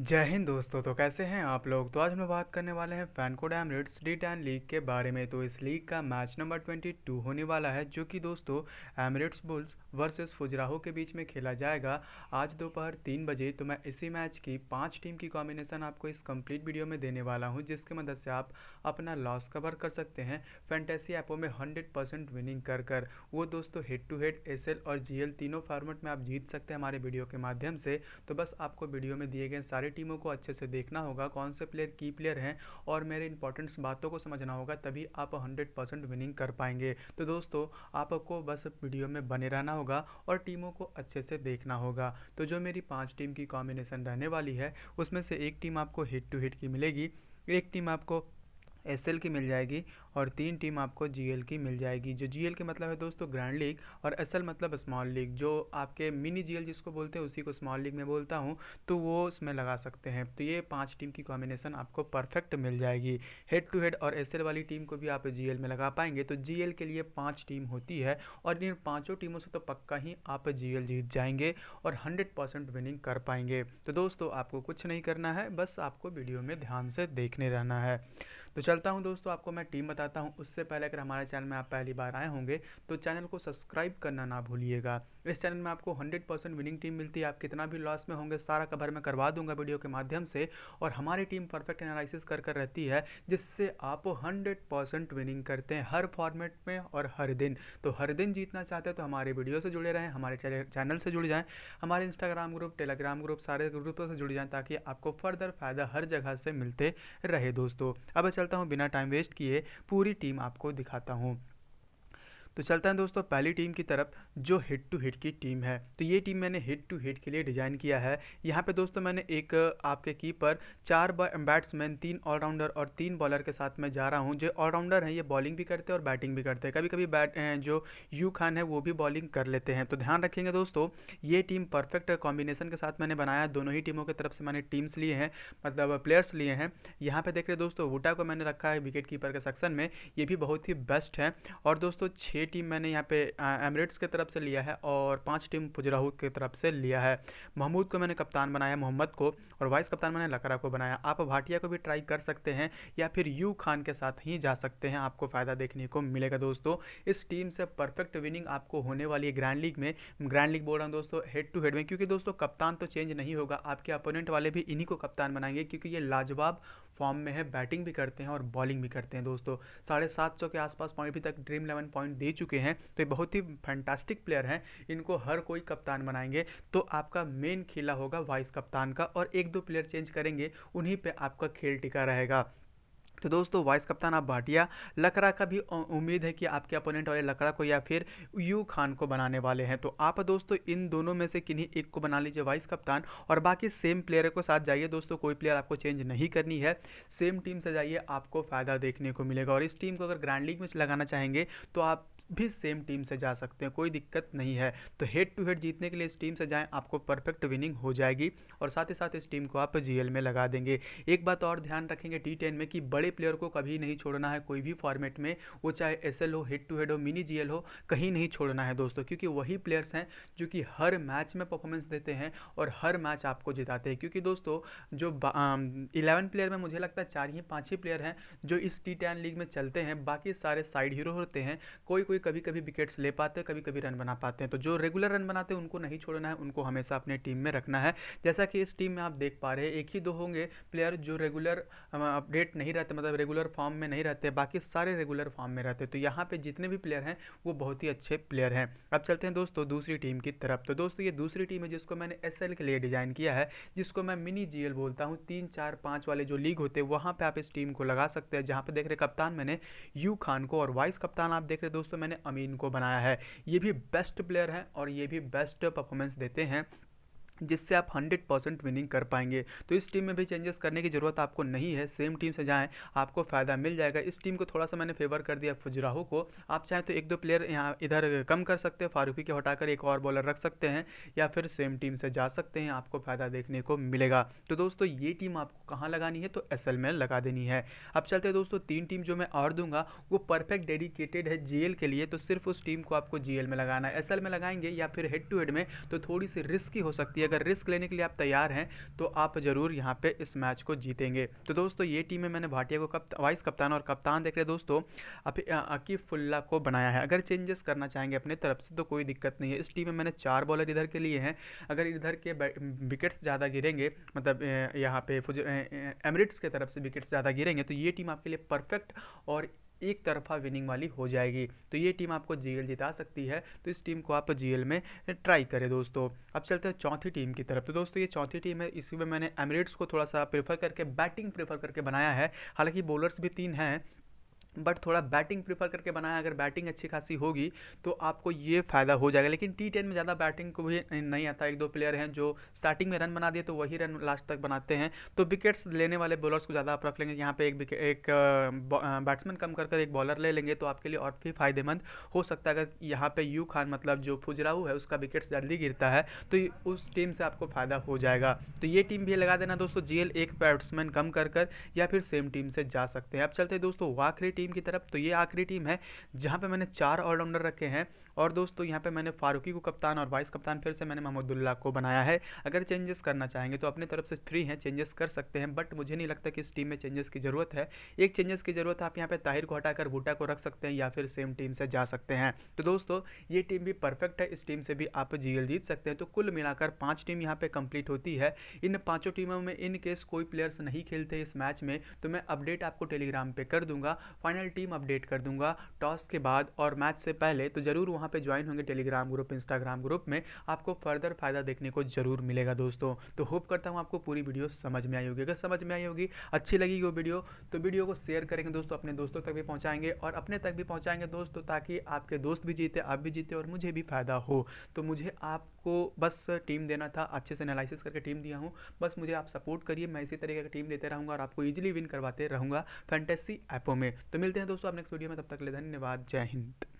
जय हिंद दोस्तों तो कैसे हैं आप लोग तो आज हम बात करने वाले हैं फैनकोड रिट्स डी टैन लीग के बारे में तो इस लीग का मैच नंबर 22 होने वाला है जो कि दोस्तों एमरिट्स बुल्स वर्सेस फुजराहो के बीच में खेला जाएगा आज दोपहर तीन बजे तो मैं इसी मैच की पांच टीम की कॉम्बिनेशन आपको इस कम्प्लीट वीडियो में देने वाला हूँ जिसकी मदद से आप अपना लॉस कवर कर सकते हैं फैंटेसी ऐपों में हंड्रेड विनिंग कर कर वो दोस्तों हेड टू हेड एस और जी तीनों फॉर्मेट में आप जीत सकते हैं हमारे वीडियो के माध्यम से तो बस आपको वीडियो में दिए गए सारे सारी टीमों को अच्छे से देखना होगा कौन से प्लेयर की प्लेयर हैं और मेरे इंपॉर्टेंट्स बातों को समझना होगा तभी आप हंड्रेड परसेंट विनिंग कर पाएंगे तो दोस्तों आपको बस वीडियो में बने रहना होगा और टीमों को अच्छे से देखना होगा तो जो मेरी पाँच टीम की कॉम्बिनेशन रहने वाली है उसमें से एक टीम आपको हिट टू हिट की मिलेगी एक टीम आपको एस की मिल जाएगी और तीन टीम आपको जी की मिल जाएगी जो जी के मतलब है दोस्तों ग्रैंड लीग और एस मतलब स्मॉल लीग जो आपके मिनी जी जिसको बोलते हैं उसी को स्मॉल लीग में बोलता हूँ तो वो उसमें लगा सकते हैं तो ये पाँच टीम की कॉम्बिनेशन आपको परफेक्ट मिल जाएगी हेड टू हेड और एस वाली टीम को भी आप जी में लगा पाएंगे तो जी के लिए पाँच टीम होती है और इन पाँचों टीमों से तो पक्का ही आप जी जीत जाएंगे और हंड्रेड परसेंट विनिंग कर पाएंगे तो दोस्तों आपको कुछ नहीं करना है बस आपको वीडियो में ध्यान से देखने रहना है तो चलता हूँ दोस्तों आपको मैं टीम बताता हूँ उससे पहले अगर हमारे चैनल में आप पहली बार आए होंगे तो चैनल को सब्सक्राइब करना ना भूलिएगा इस चैनल में आपको 100 परसेंट विनिंग टीम मिलती है आप कितना भी लॉस में होंगे सारा कवर मैं करवा दूंगा वीडियो के माध्यम से और हमारी टीम परफेक्ट एनालिसिस कर कर रहती है जिससे आप हंड्रेड विनिंग करते हैं हर फॉर्मेट में और हर दिन तो हर दिन जीतना चाहते हैं तो हमारे वीडियो से जुड़े रहें हमारे चैनल से जुड़ जाएँ हमारे इंस्टाग्राम ग्रुप टेलीग्राम ग्रुप सारे ग्रुपों से जुड़ जाएँ ताकि आपको फर्दर फ़ायदा हर जगह से मिलते रहे दोस्तों अब चल चलता हूँ बिना टाइम वेस्ट किए पूरी टीम आपको दिखाता हूँ तो चलते हैं दोस्तों पहली टीम की तरफ जो हिट टू हिट की टीम है तो ये टीम मैंने हिट टू हिट के लिए डिज़ाइन किया है यहाँ पे दोस्तों मैंने एक आपके कीपर चार बैट्समैन तीन ऑलराउंडर और तीन बॉलर के साथ मैं जा रहा हूँ जो ऑलराउंडर हैं ये बॉलिंग भी करते हैं और बैटिंग भी करते हैं कभी कभी बैट जो यू खान है वो भी बॉलिंग कर लेते हैं तो ध्यान रखेंगे दोस्तों ये टीम परफेक्ट कॉम्बिनेशन के साथ मैंने बनाया दोनों ही टीमों की तरफ से मैंने टीम्स लिए हैं मतलब प्लेयर्स लिए हैं यहाँ पर देख रहे दोस्तों वुटा को मैंने रखा है विकेट कीपर के सेक्शन में ये भी बहुत ही बेस्ट है और दोस्तों छः टीम मैंने यहाँ पे एमरेट्स की तरफ से लिया है और पांच टीम पुजराहू की तरफ से लिया है महमूद को मैंने कप्तान बनाया मोहम्मद को और वाइस कप्तान मैंने लकरा को बनाया आप भाटिया को भी ट्राई कर सकते हैं या फिर यू खान के साथ ही जा सकते हैं आपको फ़ायदा देखने को मिलेगा दोस्तों इस टीम से परफेक्ट विनिंग आपको होने वाली है ग्रैंड लीग में ग्रैंड लीग बोल रहा हूँ दोस्तों हेड टू हेड में क्योंकि दोस्तों कप्तान तो चेंज नहीं होगा आपके अपोनेंट वाले भी इन्हीं को कप्तान बनाएंगे क्योंकि ये लाजवाब फॉर्म में है बैटिंग भी करते हैं और बॉलिंग भी करते हैं दोस्तों साढ़े सात सौ के आसपास पॉइंट अभी तक ड्रीम इलेवन पॉइंट दे चुके हैं तो ये बहुत ही फैंटास्टिक प्लेयर हैं इनको हर कोई कप्तान बनाएंगे तो आपका मेन खेला होगा वाइस कप्तान का और एक दो प्लेयर चेंज करेंगे उन्हीं पर आपका खेल टिका रहेगा तो दोस्तों वाइस कप्तान आप भाटिया लकड़ा का भी उम्मीद है कि आपके अपोनेंट वाले लकड़ा को या फिर यू खान को बनाने वाले हैं तो आप दोस्तों इन दोनों में से किन्हीं एक को बना लीजिए वाइस कप्तान और बाकी सेम प्लेयर को साथ जाइए दोस्तों कोई प्लेयर आपको चेंज नहीं करनी है सेम टीम से जाइए आपको फ़ायदा देखने को मिलेगा और इस टीम को अगर ग्रैंड लीग में लगाना चाहेंगे तो आप भी सेम टीम से जा सकते हैं कोई दिक्कत नहीं है तो हेड टू हेड जीतने के लिए इस टीम से जाएं आपको परफेक्ट विनिंग हो जाएगी और साथ ही साथ इस टीम को आप जी में लगा देंगे एक बात और ध्यान रखेंगे टी में कि बड़े प्लेयर को कभी नहीं छोड़ना है कोई भी फॉर्मेट में वो चाहे एस हो हेड टू हेड हो मिनी जी हो कहीं नहीं छोड़ना है दोस्तों क्योंकि वही प्लेयर्स हैं जो कि हर मैच में परफॉर्मेंस देते हैं और हर मैच आपको जिताते हैं क्योंकि दोस्तों जो इलेवन प्लेयर में मुझे लगता है चार ही पाँच ही प्लेयर हैं जो इस टी लीग में चलते हैं बाकी सारे साइड हीरो होते हैं कोई कोई हुए कभी कभी विकेट्स ले पाते हैं कभी कभी रन बना पाते हैं तो जो रेगुलर रन बनाते हैं उनको नहीं छोड़ना है उनको हमेशा अपने टीम में रखना है जैसा कि इस टीम में आप देख पा रहे हैं एक ही दो होंगे प्लेयर जो रेगुलर अपडेट नहीं रहते मतलब रेगुलर फॉर्म में नहीं रहते बाकी सारे रेगुलर फॉर्म में रहते तो यहाँ पर जितने भी प्लेयर हैं वो बहुत ही अच्छे प्लेयर हैं अब चलते हैं दोस्तों दूसरी टीम की तरफ तो दोस्तों ये दूसरी टीम है जिसको मैंने एस के लिए डिज़ाइन किया है जिसको मैं मिनी जी बोलता हूँ तीन चार पाँच वाले जो लीग होते हैं वहाँ पर आप इस टीम को लगा सकते हैं जहाँ पर देख रहे कप्तान मैंने यू खान को और वाइस कप्तान आप देख रहे दोस्तों मैंने अमीन को बनाया है ये भी बेस्ट प्लेयर हैं और ये भी बेस्ट परफॉर्मेंस देते हैं जिससे आप 100 परसेंट विनिंग कर पाएंगे तो इस टीम में भी चेंजेस करने की ज़रूरत आपको नहीं है सेम टीम से जाएं आपको फ़ायदा मिल जाएगा इस टीम को थोड़ा सा मैंने फेवर कर दिया फुजराहो को आप चाहें तो एक दो प्लेयर यहाँ इधर कम कर सकते हैं फारूकी को हटाकर एक और बॉलर रख सकते हैं या फिर सेम टीम से जा सकते हैं आपको फ़ायदा देखने को मिलेगा तो दोस्तों ये टीम आपको कहाँ लगानी है तो एस में लगा देनी है अब चलते हैं दोस्तों तीन टीम जो मैं और दूंगा वो परफेक्ट डेडिकेटेड है जी के लिए तो सिर्फ उस टीम को आपको जी में लगाना है एस में लगाएंगे या फिर हेड टू हेड में तो थोड़ी सी रिस्की हो सकती है अगर रिस्क लेने के लिए आप तैयार हैं तो आप ज़रूर यहाँ पे इस मैच को जीतेंगे तो दोस्तों ये टीम में मैंने भाटिया को कप्त, वाइस कप्तान और कप्तान देख रहे दोस्तों अकीब फुल्ला को बनाया है अगर चेंजेस करना चाहेंगे अपने तरफ से तो कोई दिक्कत नहीं है इस टीम में मैंने चार बॉलर इधर के लिए हैं अगर इधर के विकेट्स ज़्यादा गिरेंगे मतलब यहाँ पे एमरिट्स के तरफ से विकेट्स ज़्यादा गिरेंगे तो ये टीम आपके लिए परफेक्ट और एक तरफा विनिंग वाली हो जाएगी तो ये टीम आपको जीएल जिता सकती है तो इस टीम को आप जीएल में ट्राई करें दोस्तों अब चलते हैं चौथी टीम की तरफ तो दोस्तों ये चौथी टीम है इसमें मैंने एमरेट्स को थोड़ा सा प्रेफर करके बैटिंग प्रेफर करके बनाया है हालांकि बॉलर्स भी तीन हैं बट थोड़ा बैटिंग प्रीफर करके बनाया अगर बैटिंग अच्छी खासी होगी तो आपको ये फ़ायदा हो जाएगा लेकिन टी टेन में ज़्यादा बैटिंग को भी नहीं आता एक दो प्लेयर हैं जो स्टार्टिंग में रन बना दिए तो वही रन लास्ट तक बनाते हैं तो विकेट्स लेने वाले बॉलर्स को ज़्यादा आप रख लेंगे यहाँ पे एक एक बैट्समैन कम कर कर एक बॉलर ले लेंगे तो आपके लिए और भी फायदेमंद हो सकता है अगर यहाँ पर यू खान मतलब जो फुजराहू है उसका विकेट्स जल्दी गिरता है तो उस टीम से आपको फ़ायदा हो जाएगा तो ये टीम भी लगा देना दोस्तों जी एक बैट्समैन कम कर कर या फिर सेम टीम से जा सकते हैं अब चलते हैं दोस्तों वाखरी टीम टीम की तरफ तो ये आखिरी टीम है जहाँ पे मैंने चार ऑलराउंडर रखे हैं और दोस्तों यहाँ पे मैंने फारूकी को कप्तान और वाइस कप्तान फिर से मैंने महमदुल्ला को बनाया है अगर चेंजेस करना चाहेंगे तो अपने तरफ से फ्री हैं चेंजेस कर सकते हैं बट मुझे नहीं लगता कि इस टीम में चेंजेस की ज़रूरत है एक चेंजेस की ज़रूरत आप यहाँ पर ताहिर को हटाकर बूटा को रख सकते हैं या फिर सेम टीम से जा सकते हैं तो दोस्तों ये टीम भी परफेक्ट है इस टीम से भी आप जी जीत सकते हैं तो कुल मिलाकर पाँच टीम यहाँ पर कंप्लीट होती है इन पाँचों टीमों में इन केस कोई प्लेयर्स नहीं खेलते इस मैच में तो मैं अपडेट आपको टेलीग्राम पर कर दूंगा फाइनल टीम अपडेट कर दूंगा टॉस के बाद और मैच से पहले तो ज़रूर वहाँ वहाँ पे ज्वाइन होंगे टेलीग्राम ग्रुप इंस्टाग्राम ग्रुप में आपको फर्दर फ़ायदा देखने को ज़रूर मिलेगा दोस्तों तो होप करता हूँ आपको पूरी वीडियो समझ में आई होगी अगर समझ में आई होगी अच्छी लगेगी वो वीडियो तो वीडियो को शेयर करेंगे दोस्तों अपने दोस्तों तक भी पहुँचाएंगे और अपने तक भी पहुँचाएंगे दोस्तों ताकि आपके दोस्त भी जीते आप भी जीते और मुझे भी फ़ायदा हो तो मुझे आपको बस टीम देना था अच्छे से एनालिसिस करके टीम दिया हूँ बस मुझे आप सपोर्ट करिए मैं इसी तरीके का टीम देते रहूँगा और आपको ईजिली विन करवाते रहूँगा फैंटेसी ऐपों में तो मिलते हैं दोस्तों आप नेक्स्ट वीडियो में तब तक ले धन्यवाद जय हिंद